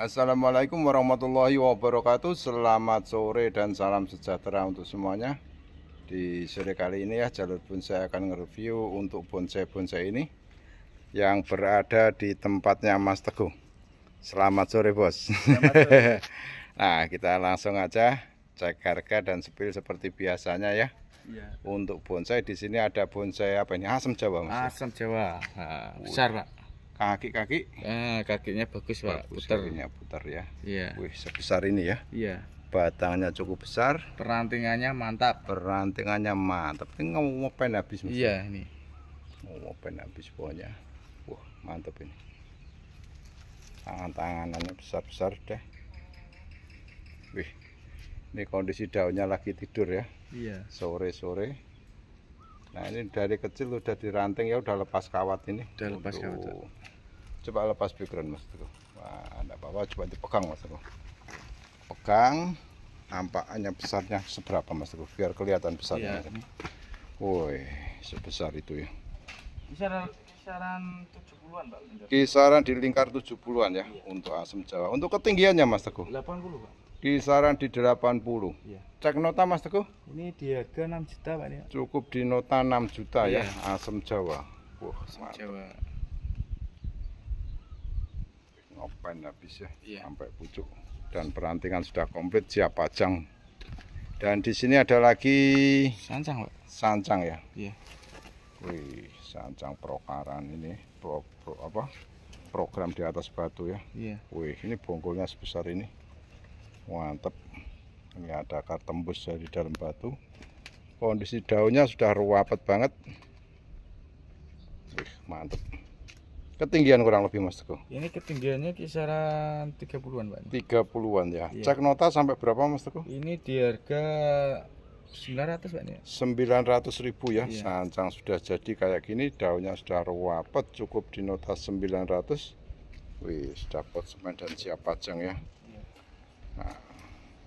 Assalamualaikum warahmatullahi wabarakatuh Selamat sore dan salam sejahtera untuk semuanya Di sore kali ini ya Jalur Bonsai akan nge-review untuk bonsai-bonsai ini Yang berada di tempatnya Mas Teguh Selamat sore bos Selamat sore. Nah kita langsung aja cek harga dan sepil seperti biasanya ya Ya. Untuk bonsai di sini ada bonsai apa ini? Asam Jawa Mas. Ya? Asam Jawa. Nah, besar, Pak kaki-kaki ah kakinya bagus pak putar kakinya putar ya iya wih sebesar ini ya iya batangnya cukup besar perantingannya mantap perantingannya mantap ini mau ngopen habis iya ini mau ngopen habis pokoknya wah mantap ini tangan-tanganannya besar-besar deh wih ini kondisi daunnya lagi tidur ya iya sore-sore Nah ini dari kecil udah diranting ya udah lepas kawat ini. Udah lepas kawat coba lepas background mas tuh Wah, ada apa-apa coba dipegang mas tuh pegang nampaknya besarnya seberapa mas tuh biar kelihatan besarnya iya. woi sebesar itu ya kisaran kisaran 70-an Pak kisaran di lingkar 70-an ya iya. untuk asam jawa untuk ketinggiannya mas teguh 80 Pak kisaran di 80 iya. cek nota mas teguh ini di harga 6 juta Pak ini. cukup di nota 6 juta ya, iya. ya asam jawa Wah, wow, Jawa open habis ya yeah. sampai pucuk dan perantingan sudah komplit siap pajang dan di sini ada lagi sancang Pak. sancang ya iya yeah. wih sancang prokaran ini pro, pro, apa program di atas batu ya iya wih ini bonggolnya sebesar ini mantep ini ada akar tembus dari dalam batu kondisi daunnya sudah ruwet banget wih mantep Ketinggian kurang lebih Mas Teguh. Ini ketinggiannya kisaran 30-an, Pak. 30-an ya. Iya. Cek nota sampai berapa Mas Teguh? Ini di harga 900, Pak. Ya? 900 ribu ya. Iya. Sancang sudah jadi kayak gini, daunnya sudah ruwapet, cukup di nota 900. Wih, dapat semen dan siap pajang ya. Iya. Nah,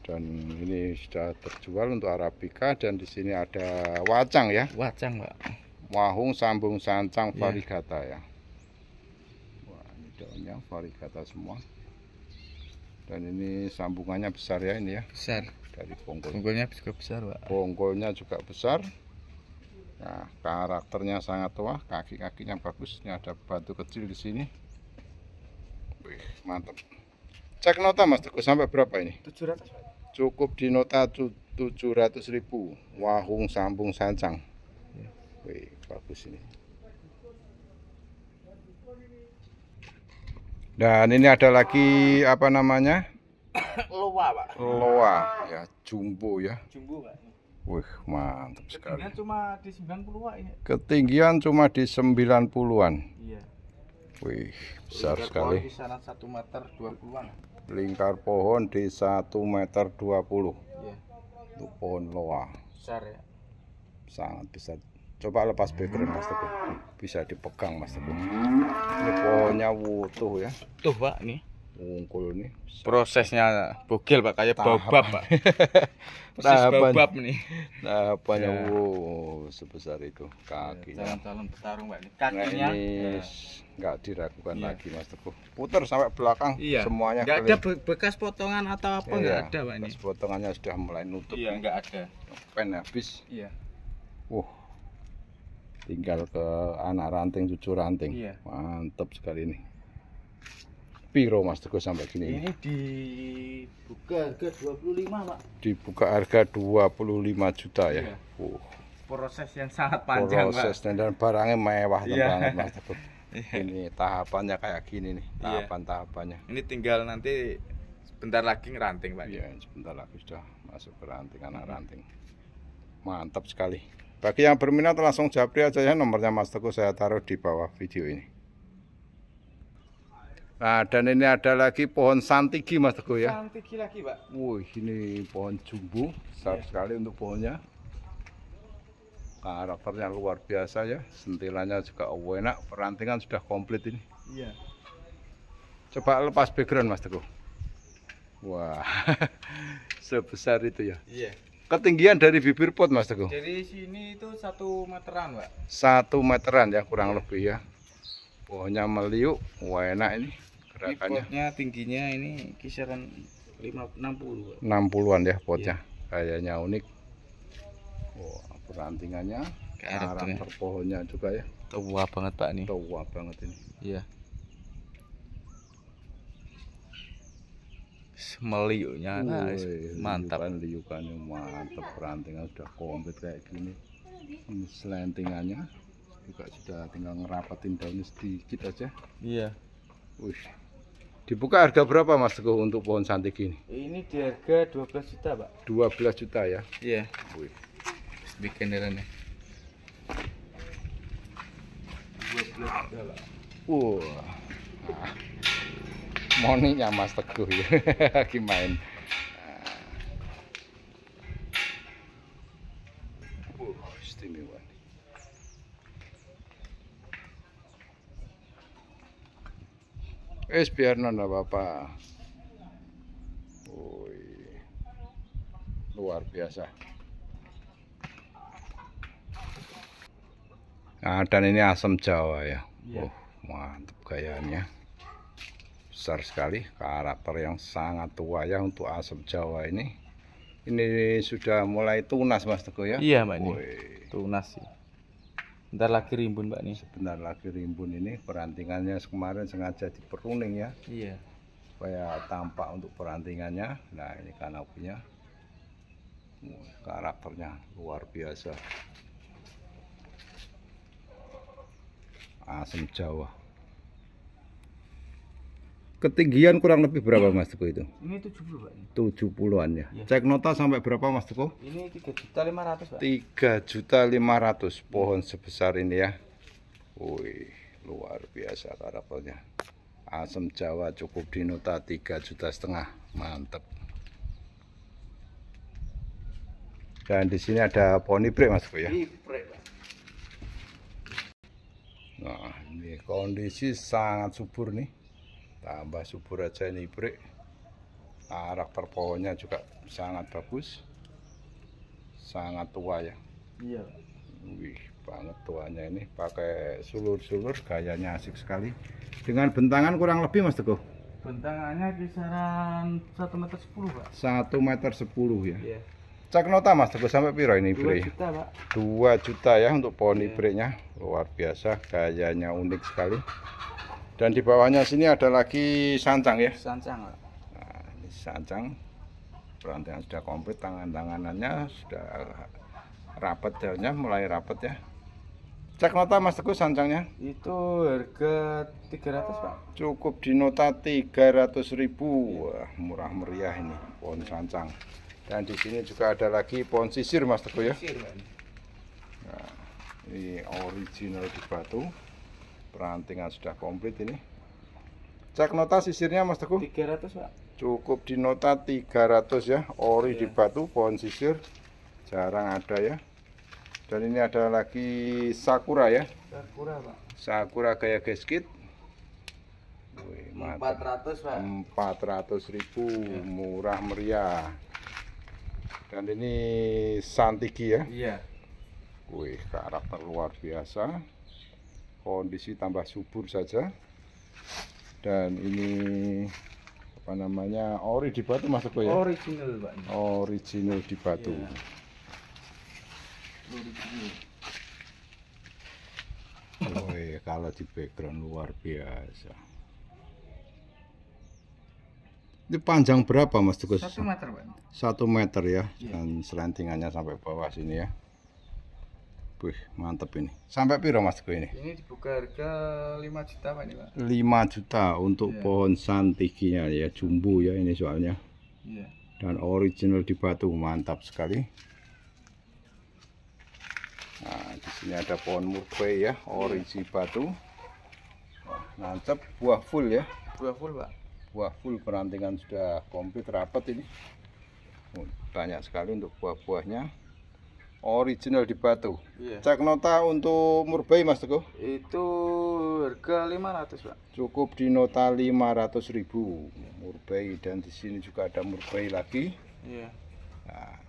dan ini sudah terjual untuk Arabica dan di sini ada wacang ya. Wacang, Pak. Wahung sambung sancang iya. varigata ya panjang varigata semua dan ini sambungannya besar ya ini ya besar dari bonggol bonggolnya juga besar Pak bonggolnya juga besar nah karakternya sangat tua kaki-kakinya bagus ini ada batu kecil di sini Wih, mantap cek nota Mas Teguh sampai berapa ini 700 cukup di nota 700 ribu wahung sambung sancang iya. Wih, bagus ini Dan ini ada lagi apa namanya? Loa, Pak. Loa, ya jumbo ya. Jumbo, Pak. Wih, mantap sekali. Ketinggian cuma di 90-an ini. Ketinggian cuma di 90-an. Iya. Wih, besar Lingkar sekali. Pohon di sana 1 meter 20-an. Lingkar pohon di 1 meter 20. Iya. Itu pohon loa. Besar ya. Sangat besar coba lepas background mas teguh bisa dipegang mas teguh ini ah. pohonnya wutuh ya tuh pak nih wungkul nih prosesnya bogel pak kayak babab pak tahapan babab nih tahapannya ya. wow sebesar itu kakinya ya, calon petarung pak kakinya nah, ini nggak ya. diragukan ya. lagi mas teguh putar sampai belakang iya. semuanya nggak ada bekas potongan atau apa nggak ya, ada pak ini potongannya sudah mulai nutup iya nggak ada pen habis iya uh tinggal ke anak ranting cucu ranting iya. mantap sekali ini piro mas Teguh sampai gini ini dibuka harga 25 pak dibuka harga 25 juta ya iya. oh. proses yang sangat panjang proses pak. dan barangnya mewah iya. banget mas Teguh iya. ini tahapannya kayak gini nih iya. tahapan-tahapannya ini tinggal nanti sebentar lagi ngeranting pak iya sebentar lagi sudah masuk ke ranting anak ranting mantap sekali bagi yang berminat langsung japri aja ya nomornya Mas Teguh saya taruh di bawah video ini. Nah, dan ini ada lagi pohon santigi Mas Teguh ya. Santigi lagi, Pak. Wih, ini pohon jumbo, besar ya. sekali untuk pohonnya. Karakternya nah, luar biasa ya, sentilannya juga oh, enak, perantingan sudah komplit ini. Iya. Coba lepas background Mas Teguh. Wah, sebesar itu ya. Iya ketinggian dari bibir pot Mas Teguh? Dari sini itu satu meteran Pak. Satu meteran ya kurang ya. lebih ya. Pohonnya meliuk, wah enak ini gerakannya. Ini potnya tingginya ini kisaran 60 60-an ya potnya, ya. kayaknya unik. Wah perantingannya, karakter ya. pohonnya juga ya. Tua banget Pak ini. Tua banget ini. Iya. semeliuknya guys nah, mantap liukannya mantap rantingnya sudah komplit kayak gini ini selentingannya juga sudah tinggal ngerapatin daunnya sedikit aja iya wih dibuka harga berapa mas Teguh untuk pohon santik ini ini di harga 12 juta pak 12 juta ya iya Wih. bikin ini ya. wah wow moninya Mas Teguh ya lagi main nih es biar nona bapak Woi, luar biasa nah dan ini asam jawa ya yeah. uh, oh, mantap gayanya besar sekali karakter yang sangat tua ya untuk asem jawa ini ini sudah mulai tunas mas Teguh ya iya mbak Woy. ini tunas sih sebentar lagi rimbun mbak ini Sebentar lagi rimbun ini perantingannya kemarin sengaja diperuning ya. Iya. Supaya tampak untuk perantingannya. Nah, ini kanopinya. Karakternya luar biasa. Asam Jawa. Ketinggian kurang lebih berapa Mas Teguh itu? Ini 70 Pak. 70-an ya. ya. Cek nota sampai berapa Mas Teguh? Ini 3 juta 500 Pak. 3.500 pohon sebesar ini ya. Wih, luar biasa karakternya. Asam Jawa cukup di nota 3 juta setengah. Mantep Dan di sini ada poni break Mas Teguh ya. Break, Nah, ini kondisi sangat subur nih tambah subur aja ini brek karakter pohonnya juga sangat bagus sangat tua ya iya wih banget tuanya ini pakai sulur-sulur gayanya asik sekali dengan bentangan kurang lebih mas Teguh bentangannya kisaran 1 meter 10 pak 1 meter 10 ya iya. cek nota mas Teguh sampai piro ini 2 ibre? juta pak 2 juta ya untuk pohon iya. ibreknya luar biasa gayanya unik sekali dan di bawahnya sini ada lagi sancang ya sancang nah, ini sancang perantian sudah komplit tangan-tanganannya sudah rapet daunnya mulai rapet ya cek nota mas Teguh sancangnya itu harga 300 pak cukup di nota 300 ribu Wah, murah meriah ini pohon sancang dan di sini juga ada lagi pohon sisir mas Teguh ya sisir, nah, ini original di batu perantingan sudah komplit ini cek nota sisirnya mas Teguh 300 pak cukup di nota 300 ya ori di iya. batu pohon sisir jarang ada ya dan ini ada lagi sakura ya sakura pak sakura gaya geskit 400 pak 400 ribu murah meriah dan ini santigi ya iya Wih, karakter luar biasa kondisi tambah subur saja dan ini apa namanya ori di batu mas masuk ya original pak original di batu yeah. oh, ya, kalau di background luar biasa. Ini panjang berapa, Mas Teguh Satu meter, Pak. Satu meter ya, yeah. dan selentingannya sampai bawah sini ya. Wih, mantep ini. Sampai piro Mas ini? Ini dibuka harga 5 juta Pak ini, Pak. 5 juta untuk yeah. pohon santikinya ya, jumbo ya ini soalnya. Yeah. Dan original di batu, mantap sekali. Nah, di sini ada pohon murbe ya, origi yeah. batu. mantap, buah full ya. Buah full, Pak. Buah full perantingan sudah komplit rapat ini. Oh, banyak sekali untuk buah-buahnya original di batu iya. cak nota untuk murbei, mas Teguh itu harga 500 pak cukup di nota 500 ribu murbai dan di sini juga ada murbei lagi iya nah.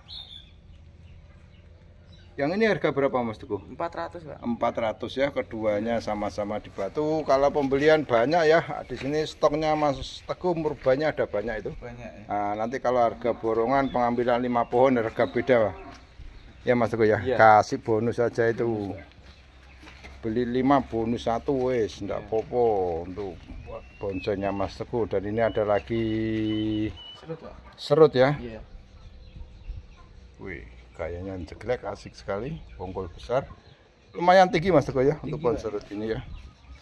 yang ini harga berapa mas Teguh 400 pak 400 ya keduanya sama-sama di batu kalau pembelian banyak ya di sini stoknya mas Teguh murbanya ada banyak itu banyak ya. nah, nanti kalau harga borongan pengambilan 5 pohon harga beda pak ya Mas Teguh ya, ya. kasih bonus aja itu beli lima bonus satu wes ndak ya. popo untuk bonsainya Mas Teguh dan ini ada lagi serut, lah. serut ya, ya. Wih, kayaknya jelek asik sekali, bongkol besar. Lumayan tinggi Mas Teguh ya tinggi, untuk pohon serut ini ya.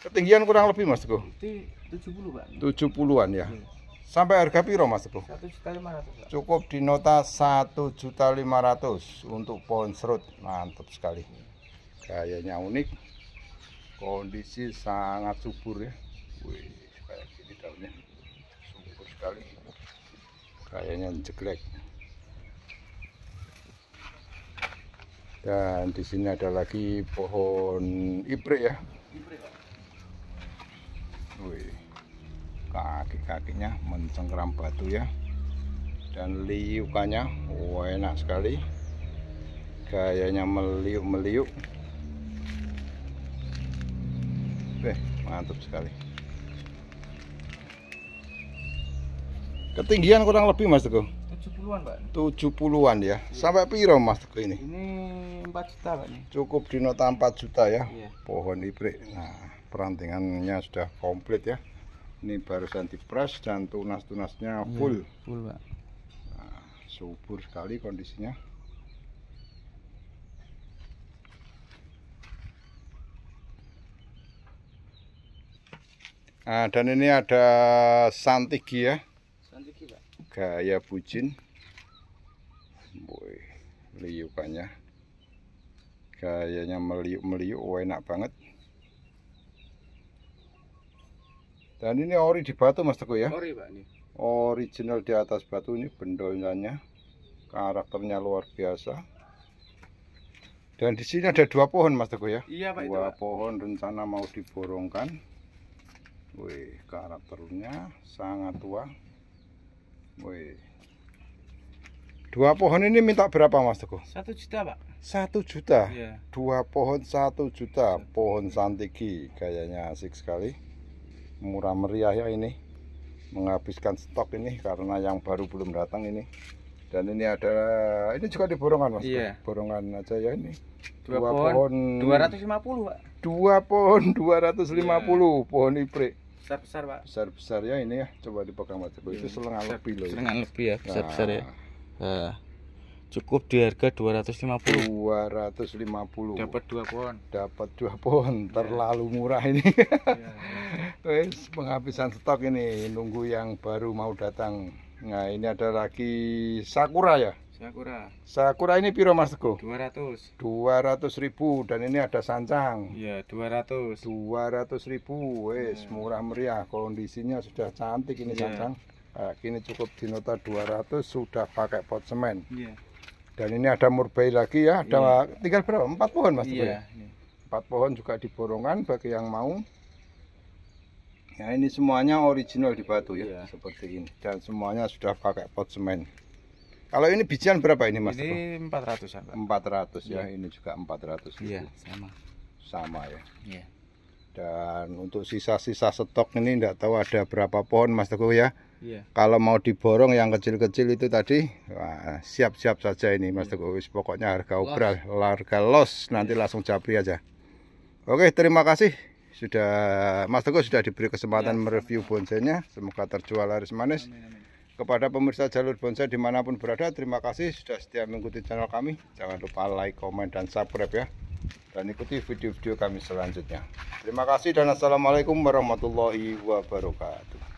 Ketinggian kurang lebih Mas Teguh? 70 puluhan an ya. ya. Sampai harga piro Mas bro? 1.500. Cukup di nota 1.500 untuk pohon serut. Mantap sekali. kayaknya unik. Kondisi sangat subur ya. Wih, kayak gini daunnya. Subur sekali. Gayanya jelek Dan di sini ada lagi pohon ipre ya. kaki-kakinya mencengkeram batu ya dan liukannya oh, enak sekali gayanya meliuk-meliuk eh mantap sekali ketinggian kurang lebih mas Teguh 70-an pak 70-an ya sampai piro mas Teguh ini ini 4 juta pak cukup di nota 4 juta ya iya. pohon ibrik nah perantingannya sudah komplit ya ini barusan dipres dan tunas-tunasnya iya, full ya, full pak nah, subur sekali kondisinya Nah, dan ini ada santigi ya. Santigi, Pak. Gaya Bujin. Boy, liukannya. Gayanya meliuk-meliuk, enak banget. Dan ini ori di batu Mas Teguh ya? Ori Pak ini. Original di atas batu ini bendolnya. Karakternya luar biasa. Dan di sini ada dua pohon Mas Teguh ya? Iya Pak Dua itu, Pak. pohon rencana mau diborongkan. Wih, karakternya sangat tua. Wih. Dua pohon ini minta berapa Mas Teguh? Satu juta Pak. Satu juta? Iya. Dua pohon satu juta. Pohon santigi kayaknya asik sekali murah meriah ya ini menghabiskan stok ini karena yang baru belum datang ini dan ini ada ini juga di borongan mas iya. borongan aja ya ini dua, dua pohon, pohon 250 pak dua pohon 250 iya. pohon ipre besar besar pak besar besar ya ini ya coba dipegang mas itu iya. selengan lebih loh selengan lebih ya besar besar ya nah. nah cukup di harga 250 250 dapat dua pohon dapat dua pohon yeah. terlalu murah ini yeah. Iya. wes penghabisan stok ini nunggu yang baru mau datang nah ini ada lagi sakura ya sakura sakura ini piro mas teguh 200 200 ribu dan ini ada sancang iya yeah, 200 200 ribu wes yeah. murah meriah kondisinya sudah cantik ini yeah. sancang Nah, kini cukup di nota 200 sudah pakai pot semen. Yeah. Dan ini ada murbei lagi ya, ada iya. tinggal berapa? Empat pohon mas. Iya. Ya? Empat pohon juga di borongan bagi yang mau. Ya ini semuanya original di batu ya, iya. seperti ini. Dan semuanya sudah pakai pot semen. Kalau ini bijian berapa ini mas? Ini empat ratus ya. Empat ratus ya, ini juga empat ratus. Iya, sama. Sama ya. Iya. Dan untuk sisa-sisa stok ini tidak tahu ada berapa pohon Mas Teguh ya. Iya. Kalau mau diborong yang kecil-kecil itu tadi siap-siap saja ini Mas yeah. Teguh. Pokoknya harga obral, harga los nanti iya. langsung japri aja. Oke, terima kasih sudah Mas Teguh sudah diberi kesempatan ya, mereview bonsainya. Semoga terjual laris manis. Amin, amin. Kepada pemirsa jalur bonsai dimanapun berada, terima kasih sudah setia mengikuti channel kami. Jangan lupa like, comment, dan subscribe ya. Dan ikuti video-video kami selanjutnya. Terima kasih dan assalamualaikum warahmatullahi wabarakatuh.